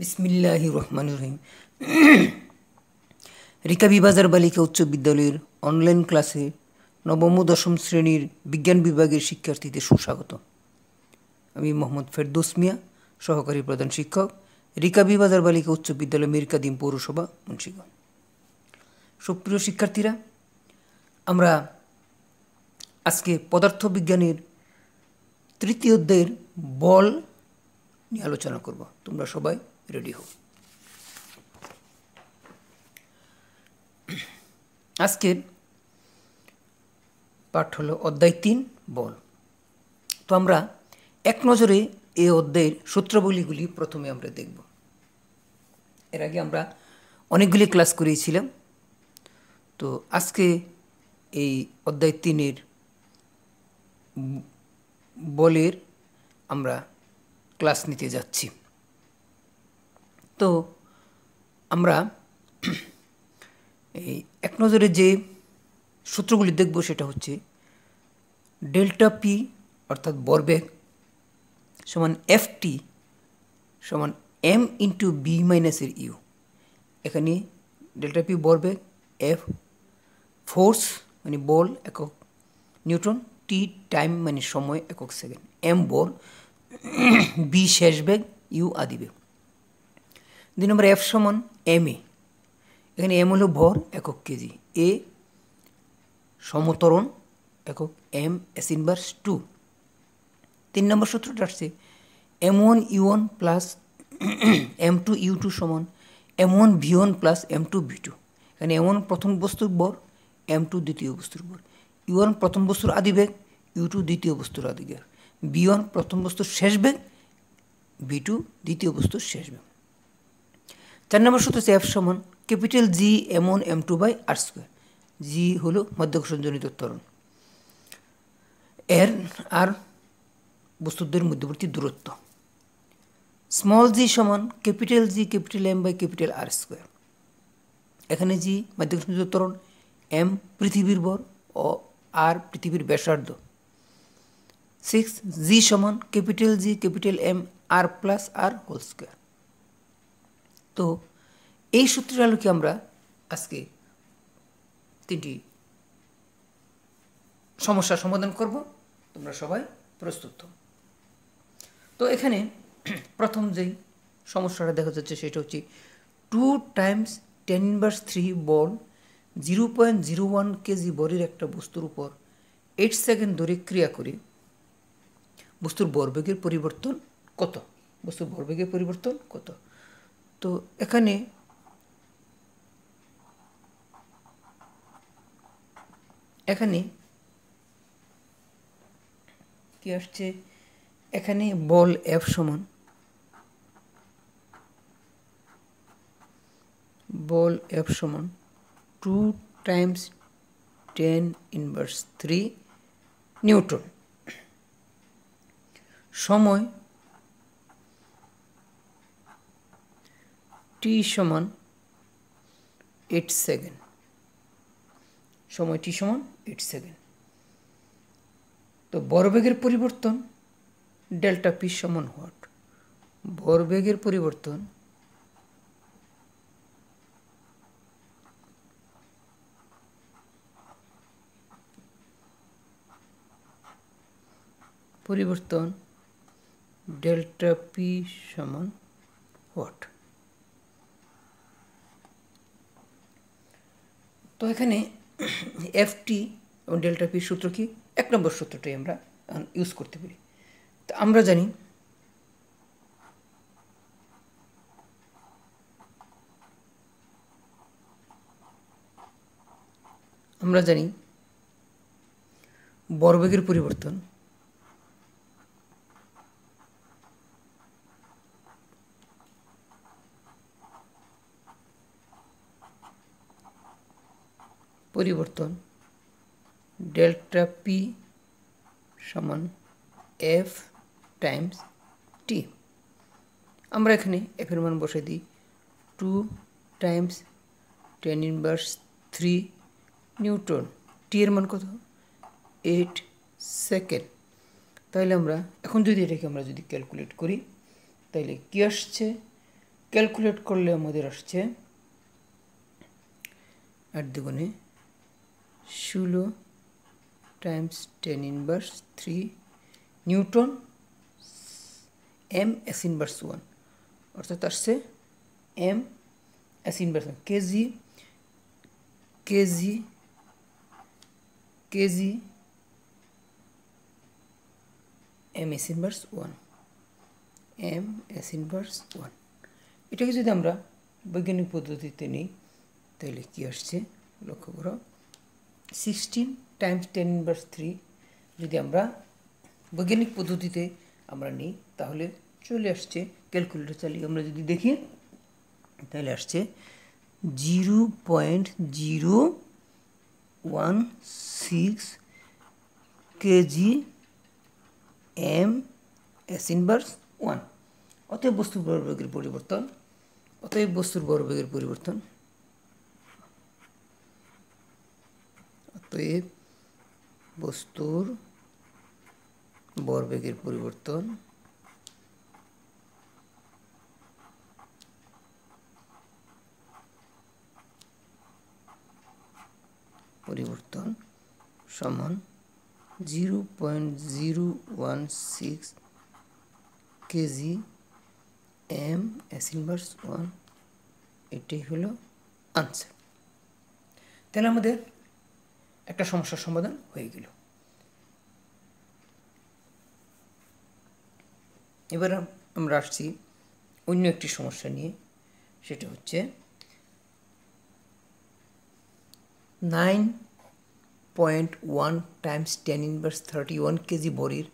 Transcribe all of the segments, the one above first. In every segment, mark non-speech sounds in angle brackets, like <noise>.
বিসমিল্লাহ রহমান রহিম রিকাবি বাজার বালিকা উচ্চ বিদ্যালয়ের অনলাইন ক্লাসে নবম দশম শ্রেণীর বিজ্ঞান বিভাগের শিক্ষার্থীদের সুস্বাগত আমি মোহাম্মদ ফেরদোস মিয়া সহকারী প্রধান শিক্ষক রিকাবি বাজার বালিকা উচ্চ বিদ্যালয় মিরকাদিম পৌরসভা মুন্সিগঞ্জ সুপ্রিয় শিক্ষার্থীরা আমরা আজকে পদার্থবিজ্ঞানের তৃতীয় অধ্যায়ের বল নিয়ে আলোচনা করব তোমরা সবাই রেডি হোক আজকের পাঠ হলো অধ্যায় তিন বল তো আমরা এক নজরে এই অধ্যায়ের সূত্রাবলীগুলি প্রথমে আমরা দেখব এর আগে আমরা অনেকগুলি ক্লাস করিয়েছিলাম তো আজকে এই অধ্যায় তিনের বলের আমরা ক্লাস নিতে যাচ্ছি তো আমরা এই এক নজরে যে সূত্রগুলি দেখব সেটা হচ্ছে ডেল্টা পি অর্থাৎ বরবেগ সমান এফ টি সমান এম ইন্টু বি মাইনাসের ইউ এখানে ডেল্টা পি বরবেগ এফ ফোর্স মানে বল একক নিউটন টি টাইম মানে সময় একক সেকেন্ড এম বল বি শেষ বেগ ইউ আদি বেগ দুই নম্বর এফ সমান এম এ এখানে এম হলো ভর একক কেজি এ সমতরণ একক এম এস ইনভার্স টু তিন নম্বর সূত্রটা আসছে m one u one plus m two u two সমান m one v one plus m two v two এখানে এম ওয়ান প্রথম বস্তুর বর এম টু দ্বিতীয় বস্তুর বর ইউ ওয়ান প্রথম বস্তুর আদিবেগ ইউ টু দ্বিতীয় বস্তুর আদিবেগ বি ওয়ান প্রথম বস্তুর শেষ বেগ বি টু দ্বিতীয় বস্তুর শেষ বেগ চার নম্বর সূত্র হচ্ছে এফ সমান capital G m one m two by r square G হলো মধ্যকর্ষণজনিত ত্বরণ এর আর বস্তুদ্বয়ের মধ্যবর্তী দূরত্ব স্মল জি সমান capital G capital M by capital R square এখানে জি মাধ্যাকর্ষণজনিত ত্বরণ এম পৃথিবীর বর ও আর পৃথিবীর ব্যাসার্ধ সিক্স জি সমান capital G capital M R plus r whole square তো এই সূত্রের আলোকে আমরা আজকে তিনটি সমস্যা সমাধান করব তোমরা সবাই প্রস্তুত তো এখানে প্রথম যেই সমস্যাটা দেখা যাচ্ছে সেটা হচ্ছে two times ten inverse three বল zero point zero one kg বরের একটা বস্তুর উপর এইট সেকেন্ড ধরে ক্রিয়া করে বস্তুর বরবেগের পরিবর্তন কত বস্তুর বরবেগের পরিবর্তন কত তো এখানে এখানে কি আসছে এখানে বল এফ সমান বল এফ সমান two times ten inverse three newton সময় টি সমান এইট সেকেন্ড সময় টি সমান এইট সেকেন্ড তো বরবেগের পরিবর্তন ডেল্টা পি সমান হোয়াট বরবেগের পরিবর্তন পরিবর্তন ডেল্টা পি সমান হোয়াট তো এখানে এফটি এবং ডেল্টা পি সূত্র কি এক নম্বর সূত্রটাই আমরা ইউজ করতে পারি তো আমরা জানি আমরা জানি বরবেগের পরিবর্তন পরিবর্তন ডেল্টা পি সমান এফ টাইমস টি আমরা এখানে এফের মান বসে দিই two times ten inverse three newton t এর মান কত এইট সেকেন্ড তাহলে আমরা এখন যদি এটাকে আমরা যদি ক্যালকুলেট করি তাহলে কি আসছে ক্যালকুলেট করলে আমাদের আসছে আট দুগুণে シュ ুলো times 10 inverse 3 newton m s inverse 1 অর্থাৎ সে m s inverse k g k g k g m s inverse 1 m s inverse 1 এটাকে যদি আমরা বৈজ্ঞানিক পদ্ধতি টেনে দেই তাহলে কি আসছে লক্ষ্য করা sixteen times ten inverse three যদি আমরা বৈজ্ঞানিক পদ্ধতিতে আমরা নিই তাহলে চলে আসছে ক্যালকুলেটর চালিয়ে আমরা যদি দেখি তাহলে আসছে zero point zero one six kg m s inverse one অতএব বস্তুর বর্গের পরিবর্তন অতএব বস্তুর বর্গের পরিবর্তন অতএব বস্তুর বরবেগের পরিবর্তন পরিবর্তন সমান zero point zero one six kg m s inverse one এটাই হলো আনসার তাহলে আমাদের একটা সমস্যার সমাধান হয়ে গেল এবার আমরা আসছি অন্য একটি সমস্যা নিয়ে সেটা হচ্ছে nine point one times ten inverse thirty one kg বড়ির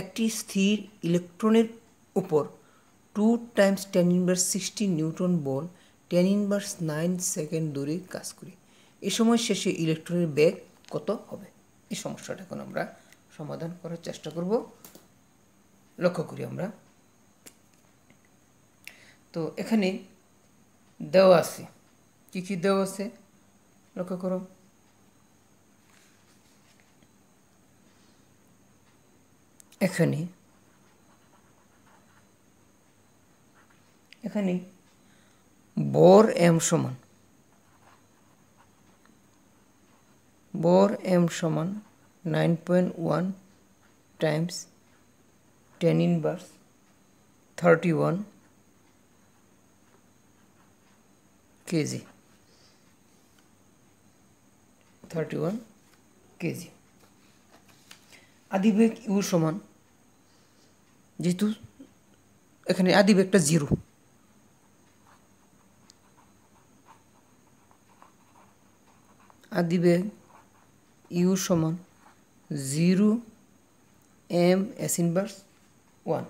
একটি স্থির ইলেকট্রনের উপর two times ten inverse sixty newton বল টেন ইনভার্স নাইন সেকেন্ড দূরে কাজ করে এ সময় শেষে ইলেকট্রনের বেগ কত হবে এই সমস্যাটা এখন আমরা সমাধান করার চেষ্টা করব লক্ষ্য করি আমরা তো এখানে দেওয়া আছে কী কী দেওয়া আছে লক্ষ্য করো এখানে এখানে বর এম সমান বর এম সমান nine point one times ten inverse thirty one kg thirty one kg আদিবেগ ইউ সমান যেহেতু এখানে আদিবেগটা জিরো আদিবেগ ইউ সমান zero m s inverse one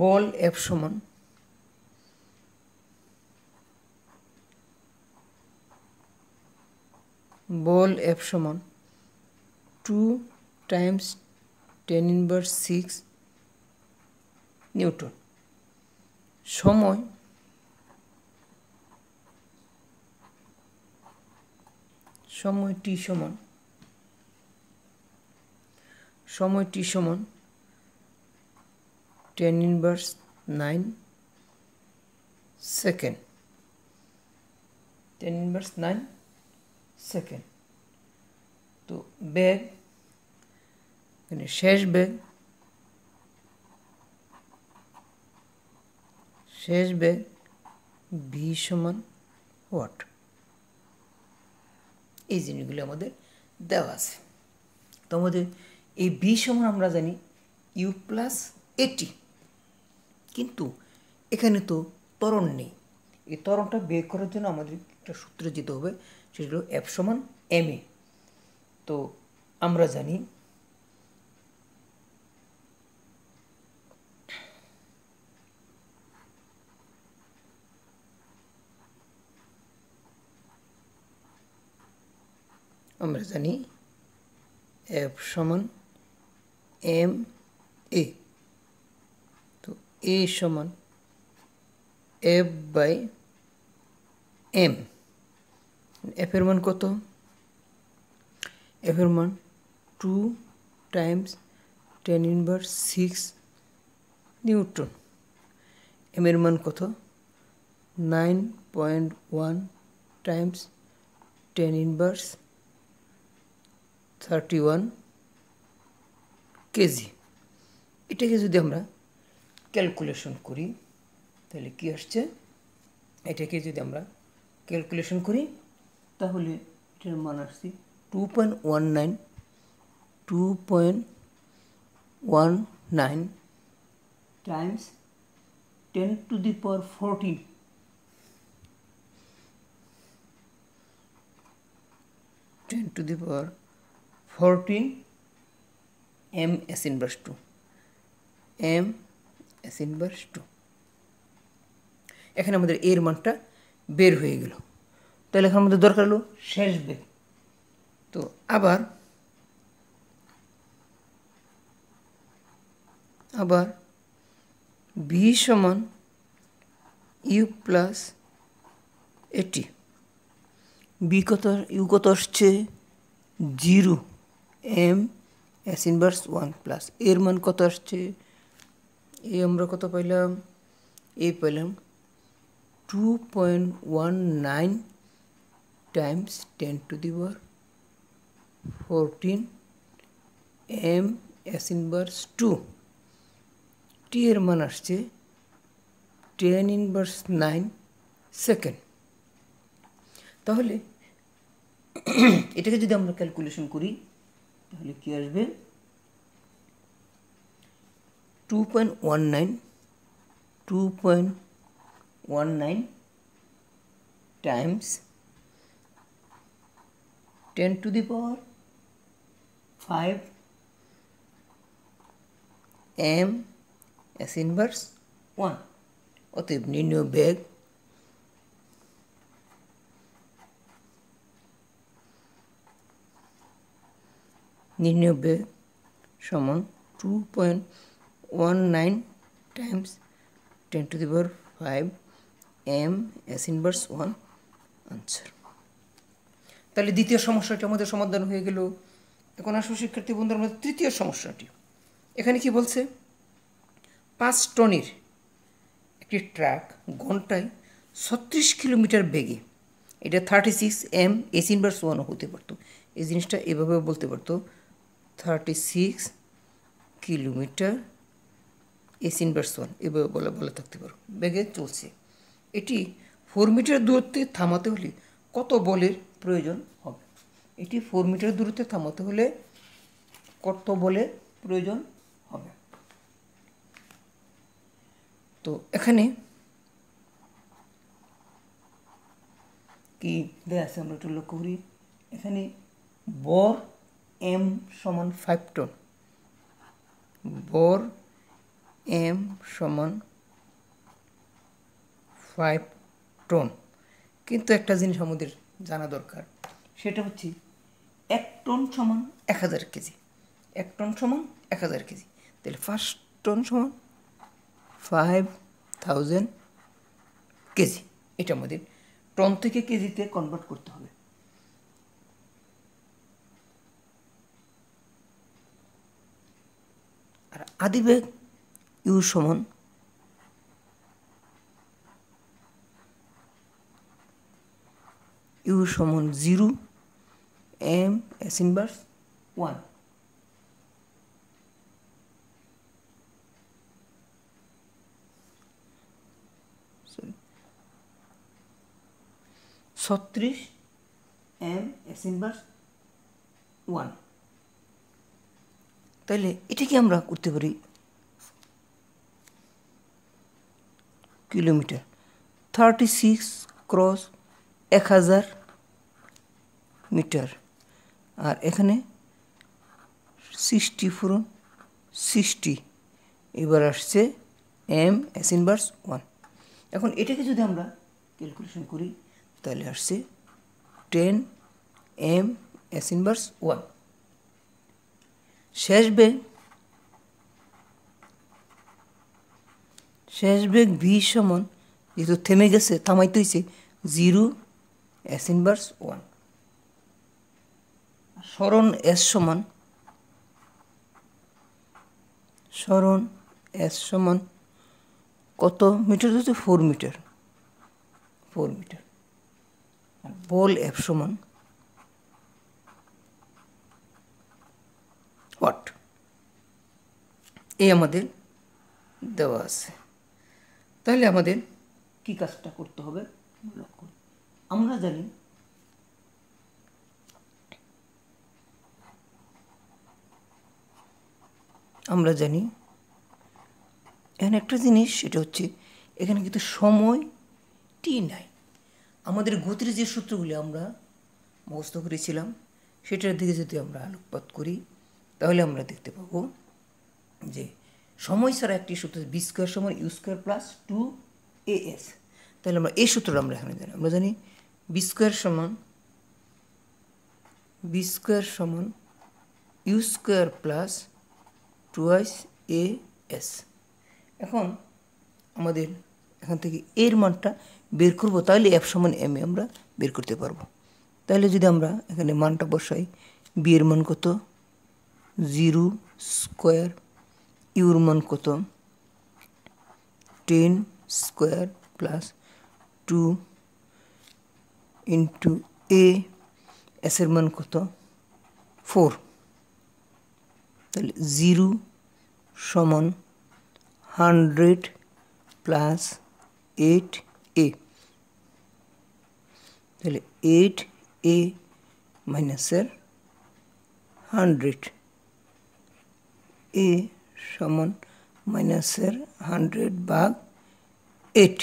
বল এফ সমান বল এফ সমান two times ten inverse six newton সময় সময় টি সমান সময় টি সমান ten inverse nine second ten inverse nine second তো ব্যাগ মানে শেষ ব্যাগ শেষ ব্যাগ ভি সমান ওয়াট এই জিনিসগুলি আমাদের দেওয়া আছে তো আমাদের এই বি সমান আমরা জানি ইউ প্লাস এটি কিন্তু এখানে তো তরণ নেই এই তরণটা বের করার জন্য আমাদের একটা সূত্রে যেতে হবে সেটা হলো এফ সমান এম এ তো আমরা জানি আমরা জানি এফ সমান এম এ তো এ সমান এফ বাই এম এফের মান কত এফের মান two times ten inverse six newton এমের মান কত nine point one times ten inverse thirty one kg এটাকে যদি আমরা ক্যালকুলেশন করি তাহলে কি আসছে এটাকে যদি আমরা ক্যালকুলেশন করি তাহলে এটার মান আসছে two point one nine two point one nine times ten to the power fourteen ten to the power 40 m s inverse 2 m s inverse 2 এখানে আমাদের এর মানটা বের হয়ে গেল তাহলে এখন আমাদের দরকার হলো শেষ বেগ তো আবার আবার বি সমান ইউ প্লাস এটি বি কত ইউ কত আসছে zero m s inverse one plus এর মান কত আসছে এ আমরা কত পাইলাম এ পাইলাম two point one nine times ten to the power fourteen m s inverse two t এর মান আসছে টেন ইনভার্স নাইন সেকেন্ড তাহলে <clears throat> এটাকে যদি আমরা ক্যালকুলেশন করি तो कि आस two point one nine two point one nine times ten to the power five m s inverse one अत निर्णय बेग নিরানব্বই সমান two point one nine times ten to the power five m s inverse one answer তাহলে দ্বিতীয় সমস্যাটি আমাদের সমাধান হয়ে গেল এখন আসবো শিক্ষার্থী বন্ধুর আমাদের তৃতীয় সমস্যাটি এখানে কি বলছে পাঁচ টনের একটি ট্রাক ঘন্টায় ছত্রিশ কিলোমিটার বেগে এটা thirty six m s inverse ওয়ানও হতে পারতো এই জিনিসটা এভাবে বলতে পারতো 36 কিলোমিটার এস ইনভার্স ওয়ান এভাবে বলে বলে থাকতে পারো বেগে চলছে এটি ফোর মিটার দূরত্বে থামাতে হলে কত বলের প্রয়োজন হবে এটি ফোর মিটার দূরত্বে থামাতে হলে কত বলের প্রয়োজন হবে তো এখানে কি দেখ আমরা একটু লক্ষ্য করি এখানে বর এম সমান ফাইভ টন বোর এম সমান ফাইভ টন কিন্তু একটা জিনিস আমাদের জানা দরকার সেটা হচ্ছে এক টন সমান এক হাজার কেজি এক টন সমান এক হাজার কেজি তাহলে ফার্স্ট টন সমান ফাইভ থাউজেন্ড কেজি এটা আমাদের টন থেকে কেজিতে কনভার্ট করতে হবে আর আদিবেগ ইউ সমান ইউ সমান zero m s inverse one ছত্রিশ এম এস ইনভার্স ওয়ান তাইলে এটা কি আমরা করতে পারি কিলোমিটার থার্টি সিক্স ক্রস এক হাজার মিটার আর এখানে সিক্সটি ফুরন সিক্সটি এবার আসছে এম এস ইনভার্স ওয়ান এখন এটাকে যদি আমরা ক্যালকুলেশন করি তাহলে আসছে ten m s inverse one শেষ বেগ শেষ বেগ ভি সমান যেহেতু থেমে গেছে থামাইতে হয়েছে জিরো এস ইনভার্স ওয়ান সরণ এস সমান সরণ এস সমান কত মিটার হচ্ছে ফোর মিটার ফোর মিটার বল এফ সমান এই আমাদের দেওয়া আছে তাহলে আমাদের কি কাজটা করতে হবে লক্ষ্য আমরা জানি আমরা জানি এখানে একটা জিনিস সেটা হচ্ছে এখানে কিন্তু সময় টি নাই আমাদের গতির যে সূত্রগুলি আমরা মুখস্থ করেছিলাম সেটার দিকে যদি আমরা আলোকপাত করি তাহলে আমরা দেখতে পাবো যে সময় ছাড়া একটি সূত্র বি স্কোয়ার সমান u square plus two a s তাহলে আমরা এই সূত্রটা আমরা এখানে জানি আমরা জানি বি স্কোয়ার সমান বি স্কোয়ার সমান u square plus twice a s এখন আমাদের এখান থেকে এর মানটা বের করব তাহলে এফ সমান এম এ আমরা বের করতে পারবো তাহলে যদি আমরা এখানে মানটা বসাই বি এর মান কত জিরো স্কোয়ার ইউর মান কত ten square plus two into a এসের মান কত ফোর তাহলে জিরো সমান হান্ড্রেড প্লাস এইট এ তাহলে এইট এ মাইনাসের হান্ড্রেড এ সমান মাইনাসের হান্ড্রেড ভাগ এইট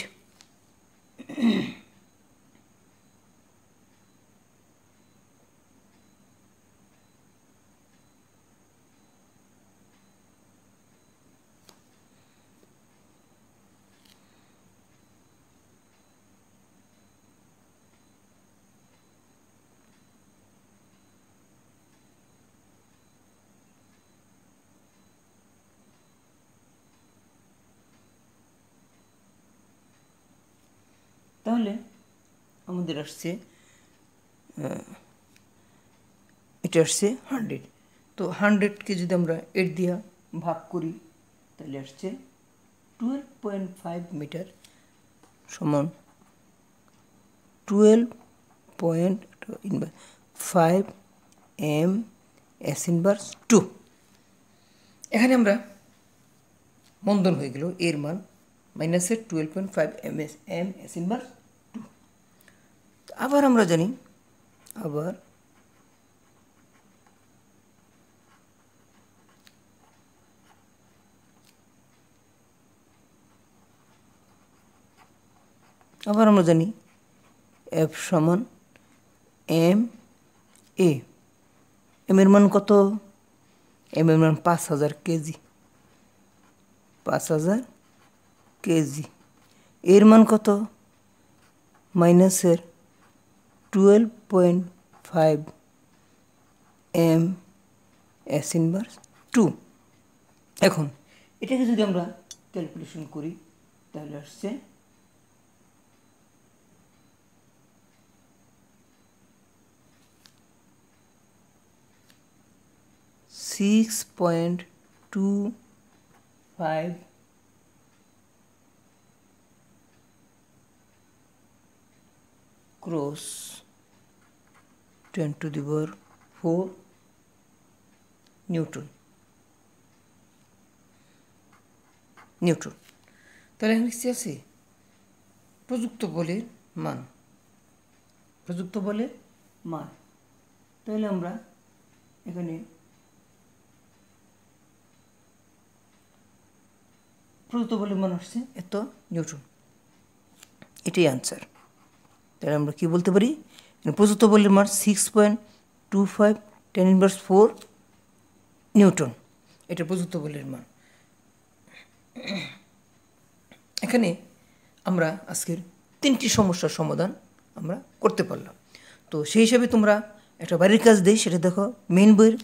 তাহলে আমাদের আসছে এটা আসছে হান্ড্রেড তো হান্ড্রেডকে যদি আমরা এট দিয়া ভাগ করি তাহলে আসছে টুয়েলভ পয়েন্ট ফাইভ মিটার সমান twelve point five m s inverse two এখানে আমরা মন্দন হয়ে গেল এর মান মাইনাসের twelve point five m s m s inverse আবার আমরা জানি আবার আবার আমরা জানি এফ সমান এম এ এম এর মান কত এম এর মান পাঁচ হাজার কেজি পাঁচ হাজার কেজি এর মান কত মাইনাসের 12.5 m sinverse 2 देखो এটাকে যদি আমরা ক্যালকুলেশন করি তাহলে আসছে 6.25 cross 10 to the power 4 newton newton তাহলে এখানে কি আছে প্রযুক্ত বলের মান প্রযুক্ত বলের মান তাহলে আমরা এখানে প্রযুক্ত বলের মান হচ্ছে এত নিউটন এটাই আনসার তাহলে আমরা কি বলতে পারি প্রদত্ত বলের মান six point two five ten inverse four newton এটা প্রদত্ত বলের মান এখানে আমরা আজকের তিনটি সমস্যার সমাধান আমরা করতে পারলাম তো সেই হিসাবে তোমরা একটা বাড়ির কাজ দেয় সেটা দেখো মেন বইয়ের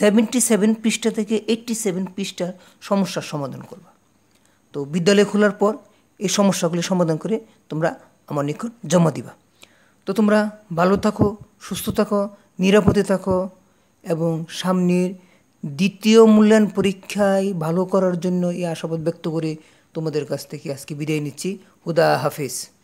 সেভেন্টি সেভেন পৃষ্ঠা থেকে এইট্টি সেভেন পৃষ্ঠার সমস্যার সমাধান করবা তো বিদ্যালয় খোলার পর এই সমস্যাগুলি সমাধান করে তোমরা আমার নিকট জমা দিবা তো তোমরা ভালো থাকো সুস্থ থাকো নিরাপদে থাকো এবং সামনের দ্বিতীয় মূল্যায়ন পরীক্ষায় ভালো করার জন্য এই আশাবাদ ব্যক্ত করে তোমাদের কাছ থেকে আজকে বিদায় নিচ্ছি হুদা হাফিজ